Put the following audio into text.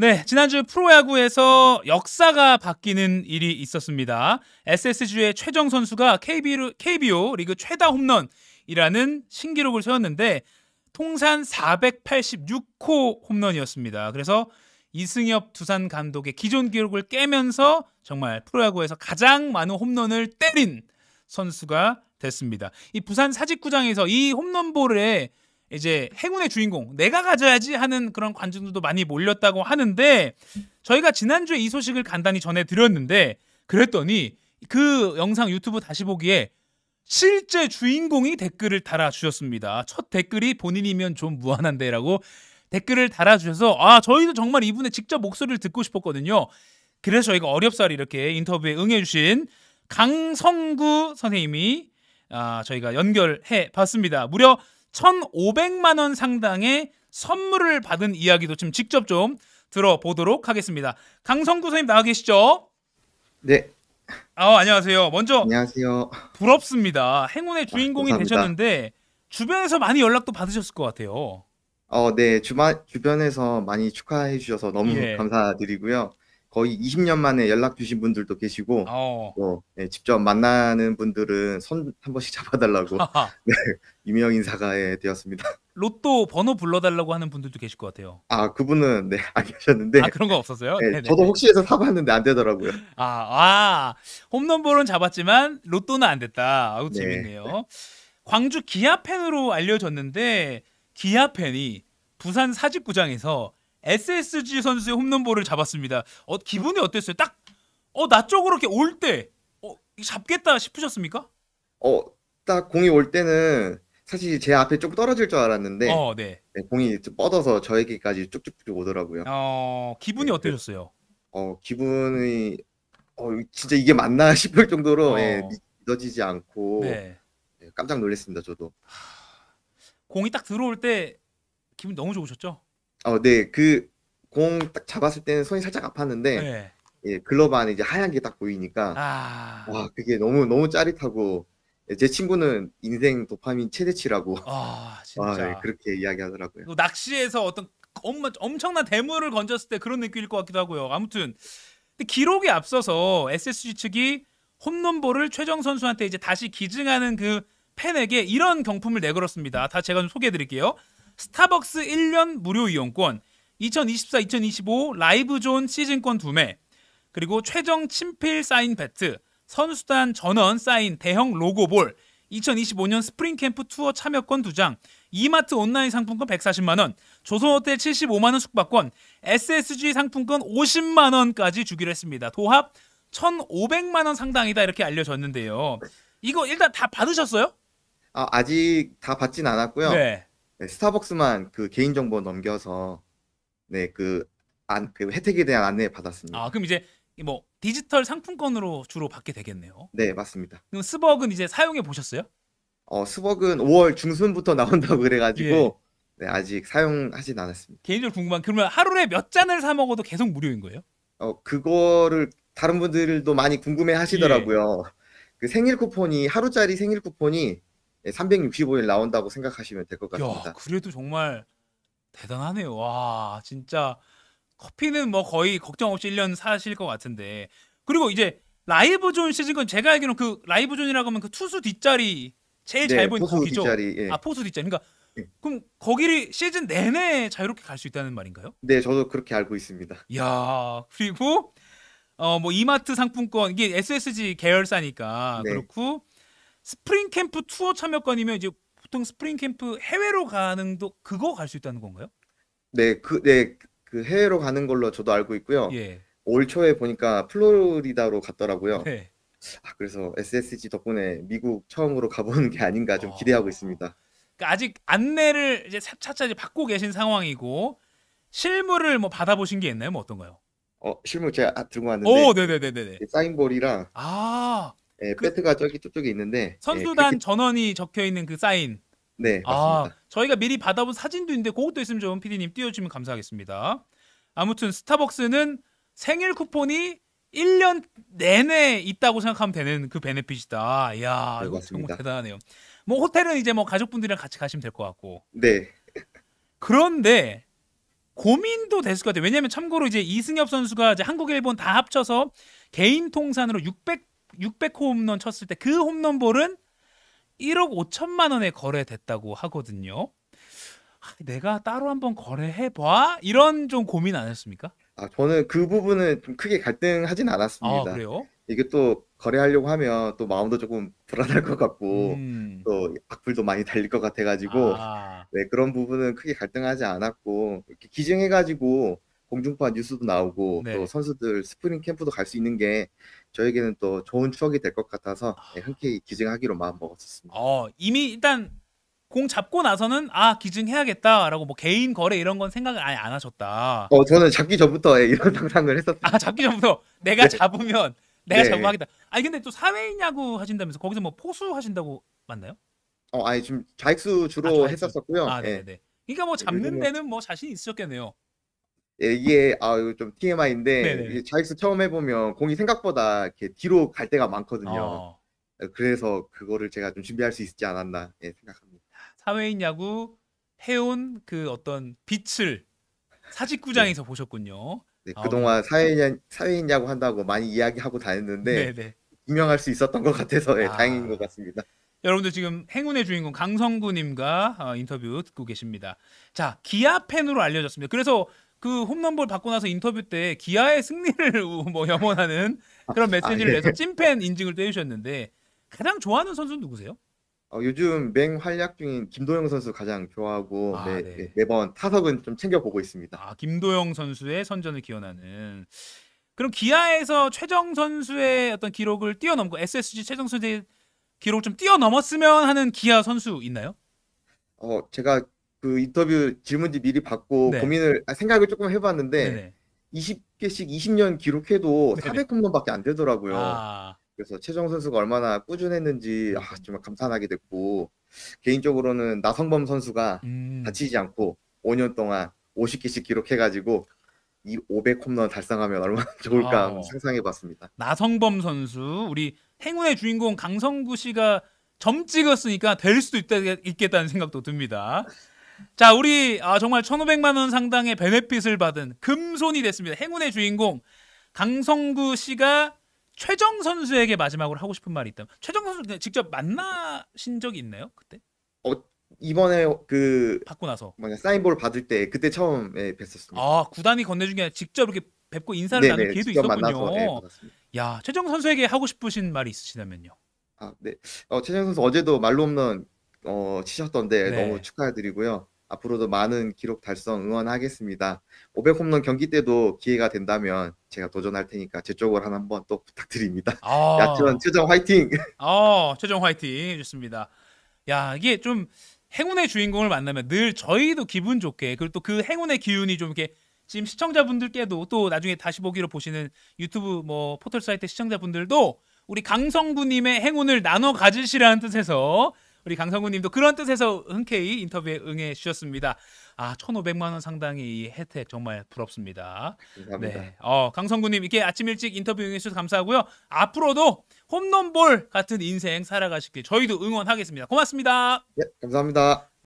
네, 지난주 프로야구에서 역사가 바뀌는 일이 있었습니다. SSG의 최정 선수가 KB로, KBO 리그 최다 홈런이라는 신기록을 세웠는데 통산 486호 홈런이었습니다. 그래서 이승엽 두산 감독의 기존 기록을 깨면서 정말 프로야구에서 가장 많은 홈런을 때린 선수가 됐습니다. 이 부산 사직구장에서 이 홈런볼에 이제 행운의 주인공 내가 가져야지 하는 그런 관중들도 많이 몰렸다고 하는데 저희가 지난주에 이 소식을 간단히 전해드렸는데 그랬더니 그 영상 유튜브 다시 보기에 실제 주인공이 댓글을 달아주셨습니다. 첫 댓글이 본인이면 좀 무한한데라고 댓글을 달아주셔서 아 저희도 정말 이분의 직접 목소리를 듣고 싶었거든요. 그래서 저희가 어렵사리 이렇게 인터뷰에 응해주신 강성구 선생님이 아, 저희가 연결해 봤습니다. 무려 1,500만 원 상당의 선물을 받은 이야기도 지금 직접 좀 들어보도록 하겠습니다. 강성구 선생님 나와 계시죠? 네. 아, 안녕하세요. 먼저 안녕하세요. 부럽습니다. 행운의 아, 주인공이 아, 되셨는데 주변에서 많이 연락도 받으셨을 것 같아요. 어, 네. 주마, 주변에서 많이 축하해 주셔서 너무 예. 감사드리고요. 거의 20년 만에 연락 주신 분들도 계시고 어. 네, 직접 만나는 분들은 손 한 번씩 잡아달라고 네, 유명 인사가 되었습니다. 로또 번호 불러달라고 하는 분들도 계실 것 같아요. 아 그분은 네, 안 계셨는데 아 그런 거 없었어요? 네, 저도 혹시 해서 사봤는데 안 되더라고요. 아, 아 홈런볼은 잡았지만 로또는 안 됐다. 아우 네, 재밌네요. 네. 광주 기아팬으로 알려졌는데 기아팬이 부산 사직구장에서 SSG 선수의 홈런볼을 잡았습니다. 어, 기분이 어땠어요? 딱 어, 나 쪽으로 이렇게 올때 어, 잡겠다 싶으셨습니까? 어, 딱 공이 올 때는 사실 제 앞에 좀 떨어질 줄 알았는데 어, 네. 네, 공이 좀 뻗어서 저에게까지 쭉쭉쭉 오더라고요. 어, 기분이 네, 네, 어떠셨어요? 어, 기분이 어, 진짜 이게 맞나 싶을 정도로 어. 예, 믿어지지 않고 네. 네 깜짝 놀랐습니다. 저도 공이 딱 들어올 때 기분 너무 좋으셨죠? 어, 네. 그 공 딱 잡았을 때는 손이 살짝 아팠는데 네. 예, 글러브 안에 이제 하얀 게 딱 보이니까 아. 와, 그게 너무 너무 짜릿하고 예, 제 친구는 인생 도파민 최대치라고 아, 진짜. 와, 아, 예, 그렇게 이야기하더라고요. 낚시에서 어떤 엄마, 엄청난 대물을 건졌을 때 그런 느낌일 것 같기도 하고요. 아무튼 근데 기록에 앞서서 SSG 측이 홈런볼을 최정 선수한테 이제 다시 기증하는 그 팬에게 이런 경품을 내걸었습니다. 다 제가 좀 소개해 드릴게요. 스타벅스 1년 무료 이용권, 2024-2025 라이브존 시즌권 두매, 그리고 최정 친필 사인 배트, 선수단 전원 사인 대형 로고볼, 2025년 스프링 캠프 투어 참여권 2장, 이마트 온라인 상품권 140만원, 조선호텔 75만원 숙박권, SSG 상품권 50만원까지 주기로 했습니다. 도합 1,500만원 상당이다 이렇게 알려졌는데요. 이거 일단 다 받으셨어요? 아, 아직 다 받진 않았고요. 네. 네, 스타벅스만 그 개인정보 넘겨서 네, 그, 안, 그 혜택에 대한 안내 받았습니다. 아, 그럼 이제 뭐 디지털 상품권으로 주로 받게 되겠네요. 네, 맞습니다. 그럼 스벅은 이제 사용해 보셨어요? 어, 스벅은 5월 중순부터 나온다고 그래가지고 예. 네, 아직 사용하진 않았습니다. 개인적으로 궁금한 그러면 하루에 몇 잔을 사 먹어도 계속 무료인 거예요? 어, 그거를 다른 분들도 많이 궁금해 하시더라고요. 예. 그 생일 쿠폰이 하루짜리 생일 쿠폰이 365일 예, 나온다고 생각하시면 될 것 같습니다. 야, 그래도 정말 대단하네요. 와, 진짜 커피는 뭐 거의 걱정 없이 1년 사실 것 같은데. 그리고 이제 라이브존 시즌은 제가 알기로그 라이브존이라고 하면 그 투수 뒷자리 제일 네, 잘 보이는 거기죠. 예. 아, 포수 뒷자리. 그러니까 예. 그럼 거기를 시즌 내내 자유롭게 갈 수 있다는 말인가요? 네, 저도 그렇게 알고 있습니다. 야, 그리고 어뭐 이마트 상품권 이게 SSG 계열사니까 네. 그렇고 스프링 캠프 투어 참여권이면 이제 보통 스프링 캠프 해외로 가는 도 그거 갈 수 있다는 건가요? 네, 그, 네, 그 해외로 가는 걸로 저도 알고 있고요. 예. 올 초에 보니까 플로리다로 갔더라고요. 네. 아, 그래서 SSG 덕분에 미국 처음으로 가보는 게 아닌가 좀 어... 기대하고 있습니다. 그러니까 아직 안내를 이제 차차 이제 받고 계신 상황이고 실물을 뭐 받아보신 게 있나요? 뭐 어떤가요? 어, 실물 제가 아, 들고 왔는데. 오, 네네네네. 사인볼이랑. 아. 예, 그, 배트가 저기 저쪽에 있는데 예, 선수단 예, 전원이 적혀 있는 그 사인. 네, 아, 맞습니다. 아, 저희가 미리 받아본 사진도 있는데 그것도 있으면 좀 PD님 띄워주면 감사하겠습니다. 아무튼 스타벅스는 생일 쿠폰이 1년 내내 있다고 생각하면 되는 그 베네핏이다. 이야, 네, 이거 정말 대단하네요. 뭐 호텔은 이제 뭐 가족분들이랑 같이 가시면 될 것 같고. 네. 그런데 고민도 됐을 것 같아요. 왜냐하면 참고로 이제 이승엽 선수가 이제 한국, 일본 다 합쳐서 개인 통산으로 6 0 600호 홈런 쳤을 때 그 홈런볼은 1억 5천만 원에 거래됐다고 하거든요. 내가 따로 한번 거래해 봐 이런 좀 고민 안 했습니까? 아 저는 그 부분은 좀 크게 갈등하진 않았습니다. 아, 그래요? 이게 또 거래하려고 하면 또 마음도 조금 불안할 것 같고 음. 또 악플도 많이 달릴 것 같아가지고 아. 네, 그런 부분은 크게 갈등하지 않았고 기증해가지고 공중파 뉴스도 나오고 네. 또 선수들 스프링 캠프도 갈 수 있는 게 저에게는 또 좋은 추억이 될 것 같아서 아. 네, 흔쾌히 기증하기로 마음 먹었었습니다. 어, 이미 일단 공 잡고 나서는 아 기증해야겠다라고 뭐 개인 거래 이런 건 생각을 아예 안 하셨다. 어 저는 잡기 전부터 예, 이런 상상을 했었다. 아 잡기 전부터 내가 네. 잡으면 내가 네. 네. 잡으면 하겠다. 아니 근데 또 사회인 야구 하신다면서 거기서 뭐 포수 하신다고 맞나요? 어 아니 지금 자익수 주로 아, 자익수. 했었었고요. 아 네네. 예. 네, 네. 그러니까 뭐 네, 잡는 데는 뭐 자신 있으겠네요 예, 이게 아 이거 좀 TMI인데 네 이게 자익수 처음 해보면 공이 생각보다 이렇게 뒤로 갈 때가 많거든요. 어. 어. 그래서 그거를 제가 좀 준비할 수 있지 않았나 예, 생각합니다. 사회인 야구 해온 그 어떤 빛을 사직구장에서 네. 보셨군요. 네, 어. 그동안 사회인, 사회인 야구 한다고 많이 이야기하고 다녔는데 유명할 수 있었던 것 같아서 예, 아. 다행인 것 같습니다. 여러분들 지금 행운의 주인공 강성구님과 어, 인터뷰 듣고 계십니다. 자 기아 팬으로 알려졌습니다. 그래서 그 홈런볼 받고 나서 인터뷰 때 기아의 승리를 뭐 염원하는 그런 아, 아, 메시지를 아, 예. 내서 찐팬 인증을 떼주셨는데 가장 좋아하는 선수 는 누구세요? 어, 요즘 맹활약 중인 김도영 선수 가장 좋아하고 아, 매, 네. 예, 매번 타석은 좀 챙겨 보고 있습니다. 아 김도영 선수의 선전을 기원하는 그럼 기아에서 최정 선수의 어떤 기록을 뛰어넘고 SSG 최정 선수의 기록을 좀 뛰어넘었으면 하는 기아 선수 있나요? 어 제가 그 인터뷰 질문지 미리 받고 네. 고민을 아, 생각을 조금 해봤는데 네네. 20개씩 20년 기록해도 네네. 400홈런밖에 안 되더라고요. 아. 그래서 최정 선수가 얼마나 꾸준했는지 아, 음. 정말 감탄하게 됐고 개인적으로는 나성범 선수가 음. 다치지 않고 5년 동안 50개씩 기록해가지고 이 500홈런 달성하면 얼마나 좋을까 아. 상상해봤습니다. 나성범 선수 우리 행운의 주인공 강성구 씨가 점 찍었으니까 될 수도 있다, 있겠다는 생각도 듭니다. 자, 우리 아, 정말 1,500만 원 상당의 베네핏을 받은 금손이 됐습니다. 행운의 주인공 강성구 씨가 최정 선수에게 마지막으로 하고 싶은 말이 있다면 최정 선수 직접 만나신 적이 있나요? 그때? 어 이번에 그 받고 나서 뭐냐 사인볼 받을 때 그때 처음에 뵀었습니다. 아 구단이 건네준 게 아니라 직접 이렇게 뵙고 인사를 네네, 나눈 네, 기회도 있었군요. 만나서, 네, 야 최정 선수에게 하고 싶으신 말이 있으시다면요. 아 네, 어, 최정 선수 어제도 말로 없는 어, 치셨던데 네. 너무 축하드리고요. 앞으로도 많은 기록 달성 응원하겠습니다. 500 홈런 경기 때도 기회가 된다면 제가 도전할 테니까 제 쪽으로 하나 한번 또 부탁드립니다. 아. 야채원 최정 화이팅! 어, 최정 화이팅! 좋습니다. 야, 이게 좀 행운의 주인공을 만나면 늘 저희도 기분 좋게 그리고 또 그 행운의 기운이 좀 이렇게 지금 시청자분들께도 또 나중에 다시 보기로 보시는 유튜브 뭐 포털 사이트 시청자분들도 우리 강성구님의 행운을 나눠 가지시라는 뜻에서 우리 강성구 님도 그런 뜻에서 흔쾌히 인터뷰에 응해 주셨습니다. 아, 1,500만 원 상당의 이 혜택 정말 부럽습니다. 감사합니다. 네. 어, 강성구 님 이렇게 아침 일찍 인터뷰 응해 주셔서 감사하고요. 앞으로도 홈런볼 같은 인생 살아가시길 저희도 응원하겠습니다. 고맙습니다. 예, 감사합니다.